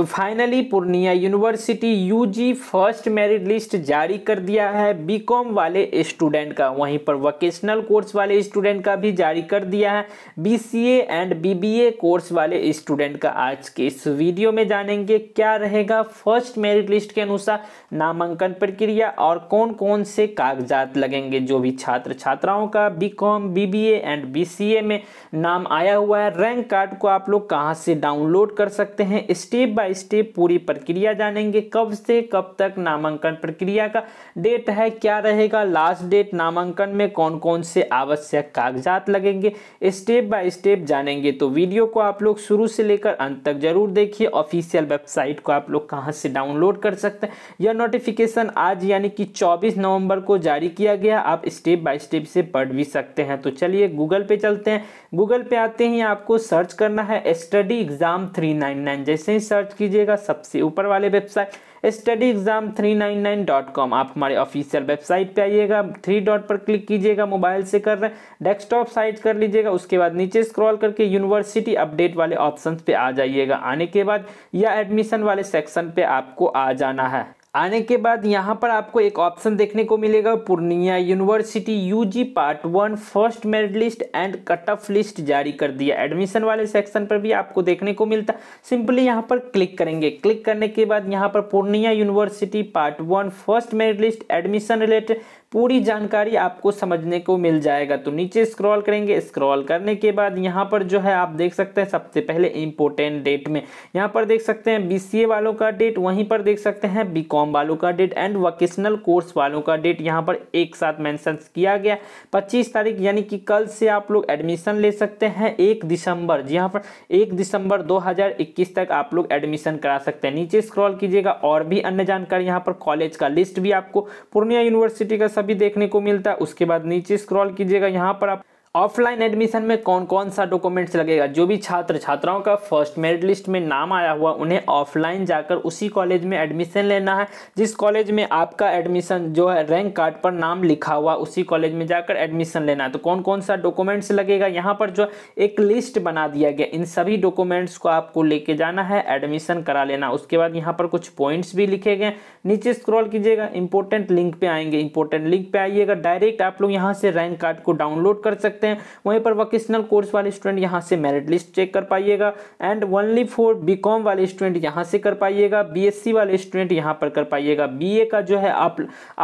तो finally Purnea university UG first merit list जारी कर दिया है बीकॉम वाले स्टूडेंट का वहीं पर वोकेशनल कोर्स वाले स्टूडेंट का भी जारी कर दिया है बीसीए एंड बीबीए कोर्स वाले स्टूडेंट का आज के इस वीडियो में जानेंगे क्या रहेगा फर्स्ट मेरिट लिस्ट के अनुसार नामांकन प्रक्रिया और कौन कौन से कागजात लगेंगे जो भी छात्र छात्राओं का बी कॉम एंड बी में नाम आया हुआ है रैंक कार्ड को आप लोग कहाँ से डाउनलोड कर सकते हैं स्टेप बाय स्टेप पूरी प्रक्रिया जानेंगे कब से कब तक नामांकन प्रक्रिया का डेट है क्या रहेगा लास्ट डेट नामांकन में कौन कौन से आवश्यक कागजात लगेंगे स्टेप बाय स्टेप जानेंगे तो वीडियो को आप लोग शुरू से लेकर अंत तक जरूर देखिए ऑफिशियल वेबसाइट को आप लोग कहाँ से डाउनलोड कर सकते हैं यह नोटिफिकेशन आज यानी कि चौबीस नवम्बर को जारी किया गया आप स्टेप बाय स्टेप से पढ़ भी सकते हैं तो चलिए गूगल पे चलते हैं गूगल पे आते ही आपको सर्च करना है study exam three nine nine जैसे ही सर्च कीजिएगा सबसे ऊपर वाले website study exam three nine nine dot com आप हमारे ऑफिशियल वेबसाइट पे आइएगा थ्री डॉट पर क्लिक कीजिएगा मोबाइल से कर रहे हैं डेस्कटॉप साइट कर लीजिएगा उसके बाद नीचे स्क्रॉल करके यूनिवर्सिटी अपडेट वाले ऑप्शन पे आ जाइएगा आने के बाद या एडमिशन वाले सेक्शन पे आपको आ जाना है आने के बाद यहाँ पर आपको एक ऑप्शन देखने को मिलेगा Purnea university UG part one first merit list and cut off list जारी कर दिया एडमिशन वाले सेक्शन पर भी आपको देखने को मिलता सिंपली यहाँ पर क्लिक करेंगे क्लिक करने के बाद यहाँ पर Purnea university part one first merit list admission related पूरी जानकारी आपको समझने को मिल जाएगा तो नीचे स्क्रॉल करेंगे स्क्रॉल करने के बाद यहाँ पर जो है आप देख सकते हैं सबसे पहले इम्पोर्टेंट डेट में यहाँ पर देख सकते हैं बी वालों का डेट वहीं पर देख सकते हैं बी वालों का डेट एंड वोकेशनल कोर्स वालों का डेट यहाँ पर एक साथ मैंसन किया गया पच्चीस तारीख यानी कि कल से आप लोग एडमिशन ले सकते हैं एक दिसंबर जी यहाँ पर एक दिसंबर दो तक आप लोग एडमिशन करा सकते हैं नीचे स्क्रॉल कीजिएगा और भी अन्य जानकारी यहाँ पर कॉलेज का लिस्ट भी आपको पूर्णिया यूनिवर्सिटी का भी देखने को मिलता है उसके बाद नीचे स्क्रॉल कीजिएगा यहाँ पर आप ऑफलाइन एडमिशन में कौन कौन सा डॉक्यूमेंट्स लगेगा जो भी छात्र छात्राओं का फर्स्ट मेरिट लिस्ट में नाम आया हुआ उन्हें ऑफलाइन जाकर उसी कॉलेज में एडमिशन लेना है जिस कॉलेज में आपका एडमिशन जो है रैंक कार्ड पर नाम लिखा हुआ उसी कॉलेज में जाकर एडमिशन लेना है तो कौन कौन सा डॉक्यूमेंट्स लगेगा यहाँ पर जो एक लिस्ट बना दिया गया इन सभी डॉक्यूमेंट्स को आपको लेके जाना है एडमिशन करा लेना उसके बाद यहाँ पर कुछ पॉइंट्स भी लिखे गए नीचे स्क्रॉल कीजिएगा इंपॉर्टेंट लिंक पर आएंगे इंपॉर्टेंट लिंक पर आइएगा डायरेक्ट आप लोग यहाँ से रैंक कार्ड को डाउनलोड कर सकते सकते हैं वहीं पर वोकेशनल कोर्स वाले स्टूडेंट यहाँ से मेरिट लिस्ट चेक कर पाइएगा एंड ओनली फॉर बी वाले स्टूडेंट यहाँ से कर पाइएगा बी वाले स्टूडेंट यहाँ पर कर पाइएगा बी का जो है आप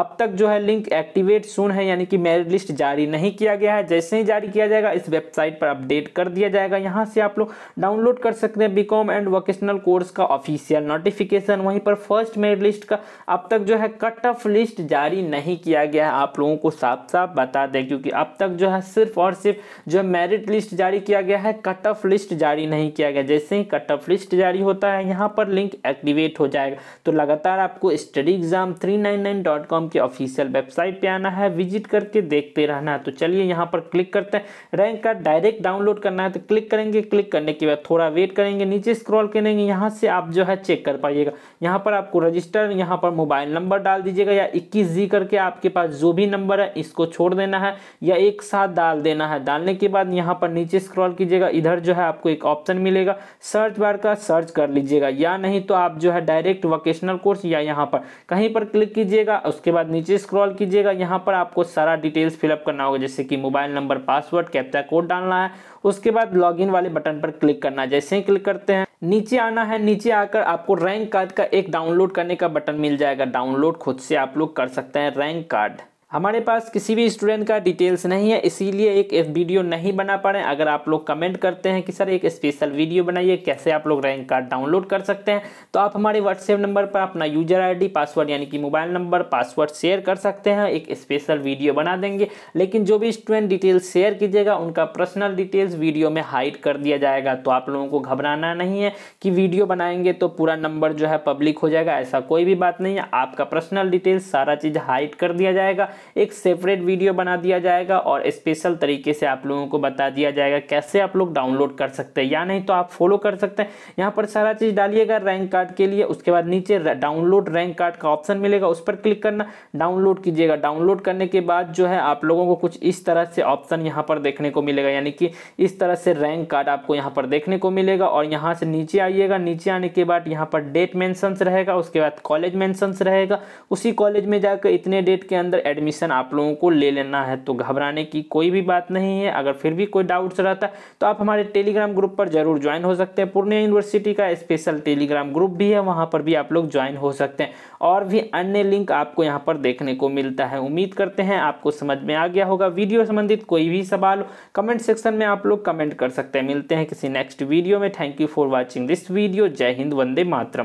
अब तक जो है लिंक एक्टिवेट सुन है यानी कि मेरिट लिस्ट जारी नहीं किया गया है जैसे ही जारी किया जाएगा इस वेबसाइट पर अपडेट कर दिया जाएगा यहाँ से आप लोग डाउनलोड कर सकते हैं बीकॉम एंड वोकेशनल कोर्स का ऑफिशियल नोटिफिकेशन वहीं पर फर्स्ट मेरिट लिस्ट का अब तक जो है कट ऑफ लिस्ट जारी नहीं किया गया है आप लोगों को साफ साफ बता दें क्योंकि अब तक जो है सिर्फ और सिर्फ जो मेरिट लिस्ट जारी किया गया है कट ऑफ लिस्ट जारी नहीं किया गया जैसे ही कट ऑफ लिस्ट जारी होता है यहाँ पर लिंक एक्टिवेट हो जाएगा तो लगातार आपको study exam three nine nine dot com की ऑफिशियल वेबसाइट पर आना है विजिट करके देखते रहना है तो चलिए यहाँ पर क्लिक करते हैं रैंक का डायरेक्ट डाउनलोड करना है तो क्लिक करेंगे क्लिक करने के बाद थोड़ा वेट करेंगे नीचे स्क्रॉल करेंगे यहाँ से आप जो है चेक कर पाइएगा यहाँ पर आपको रजिस्टर यहाँ पर मोबाइल नंबर डाल दीजिएगा या इक्कीस जी करके आपके पास जो भी नंबर है इसको छोड़ देना है या एक साथ डाल देना देना है डालने के बाद यहाँ पर नीचे स्क्रॉल कीजिएगा इधर जो है आपको एक ऑप्शन मिलेगा सर्च बार का सर्च कर लीजिएगा या नहीं तो आप जो है डायरेक्ट वोकेशनल कोर्स या यहाँ पर कहीं पर क्लिक कीजिएगा उसके बाद नीचे स्क्रॉल कीजिएगा यहाँ पर आपको सारा डिटेल्स फिलअप करना होगा जैसे कि mobile number password captcha code डालना है उसके बाद लॉगिन वाले बटन पर क्लिक करना है जैसे ही क्लिक करते हैं नीचे आना है नीचे आकर आपको रैंक कार्ड का एक डाउनलोड करने का बटन मिल जाएगा डाउनलोड खुद से आप लोग कर सकते हैं रैंक कार्ड हमारे पास किसी भी स्टूडेंट का डिटेल्स नहीं है इसीलिए एक वीडियो नहीं बना पा रहे हैं अगर आप लोग कमेंट करते हैं कि सर एक स्पेशल वीडियो बनाइए कैसे आप लोग रैंक कार्ड डाउनलोड कर सकते हैं तो आप हमारे व्हाट्सएप नंबर पर अपना यूजर आईडी पासवर्ड यानी कि मोबाइल नंबर पासवर्ड शेयर कर सकते हैं एक स्पेशल वीडियो बना देंगे लेकिन जो भी स्टूडेंट डिटेल्स शेयर कीजिएगा उनका पर्सनल डिटेल्स वीडियो में हाइड कर दिया जाएगा तो आप लोगों को घबराना नहीं है कि वीडियो बनाएंगे तो पूरा नंबर जो है पब्लिक हो जाएगा ऐसा कोई भी बात नहीं है आपका पर्सनल डिटेल्स सारा चीज़ हाइड कर दिया जाएगा एक सेपरेट वीडियो बना दिया जाएगा और स्पेशल तरीके से आप लोगों को बता दिया जाएगा कैसे आप लोग डाउनलोड कर सकते हैं या नहीं तो आप फॉलो कर सकते हैं यहाँ पर सारा चीज़ डालिएगा रैंक कार्ड के लिए उसके बाद नीचे डाउनलोड रैंक कार्ड का ऑप्शन मिलेगा उस पर क्लिक करना डाउनलोड कीजिएगा डाउनलोड करने के बाद जो है आप लोगों को कुछ इस तरह से ऑप्शन यहाँ पर देखने को मिलेगा यानी कि इस तरह से रैंक कार्ड आपको यहाँ पर देखने को मिलेगा और यहाँ से नीचे आइएगा नीचे आने के बाद यहाँ पर डेट मैंसन्स रहेगा उसके बाद कॉलेज मैंसन्स रहेगा उसी कॉलेज में जाकर इतने डेट के अंदर एडमिट एडमिशन आप लोगों को ले लेना है तो घबराने की कोई भी बात नहीं है अगर फिर भी कोई डाउट्स रहता तो आप हमारे टेलीग्राम ग्रुप पर जरूर ज्वाइन हो सकते हैं पूर्णिया यूनिवर्सिटी का स्पेशल टेलीग्राम ग्रुप भी है वहाँ पर भी आप लोग ज्वाइन हो सकते हैं और भी अन्य लिंक आपको यहाँ पर देखने को मिलता है उम्मीद करते हैं आपको समझ में आ गया होगा वीडियो संबंधित कोई भी सवाल कमेंट सेक्शन में आप लोग कमेंट कर सकते हैं मिलते हैं किसी नेक्स्ट वीडियो में thank you for watching this video जय हिंद वंदे मातरम